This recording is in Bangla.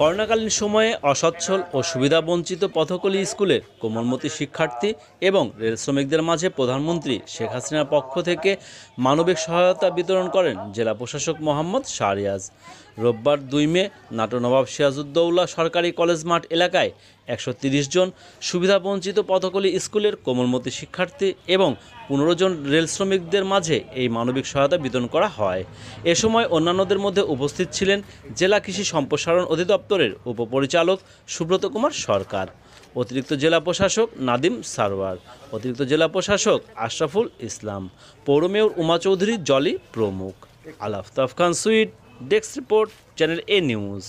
করোনাকালীন সময়ে অসচ্ছল ও সুবিধাবঞ্চিত পথকলি স্কুলে কোমলমতি শিক্ষার্থী এবং রেল শ্রমিকদের মাঝে প্রধানমন্ত্রী শেখ হাসিনার পক্ষ থেকে মানবিক সহায়তা বিতরণ করেন জেলা প্রশাসক মোহাম্মদ শাহরিয়াজ রোববার দুই মে নাটো নবাব সিরাজউদ্দৌলা সরকারি কলেজ মাঠ এলাকায় একশো জন সুবিধাবঞ্চিত পথকলি স্কুলের কোমলমতি শিক্ষার্থী এবং পনেরো জন রেল শ্রমিকদের মাঝে এই মানবিক সহায়তা বিতরণ করা হয় এ সময় অন্যান্যদের মধ্যে উপস্থিত ছিলেন জেলা কৃষি সম্প্রসারণ অধিদপ্তরের উপপরিচালক সুব্রত কুমার সরকার অতিরিক্ত জেলা প্রশাসক নাদিম সারওয়ার অতিরিক্ত জেলা প্রশাসক আশরাফুল ইসলাম পৌর মেয়র উমা চৌধুরী জলি প্রমুখ আলাফতাফ খান সুইট desk report channel A news